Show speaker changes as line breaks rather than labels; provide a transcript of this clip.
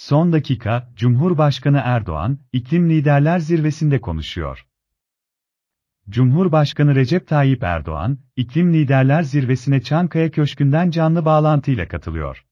Son dakika, Cumhurbaşkanı Erdoğan, iklim liderler zirvesinde konuşuyor. Cumhurbaşkanı Recep Tayyip Erdoğan, iklim liderler zirvesine Çankaya Köşkü'nden canlı bağlantıyla katılıyor.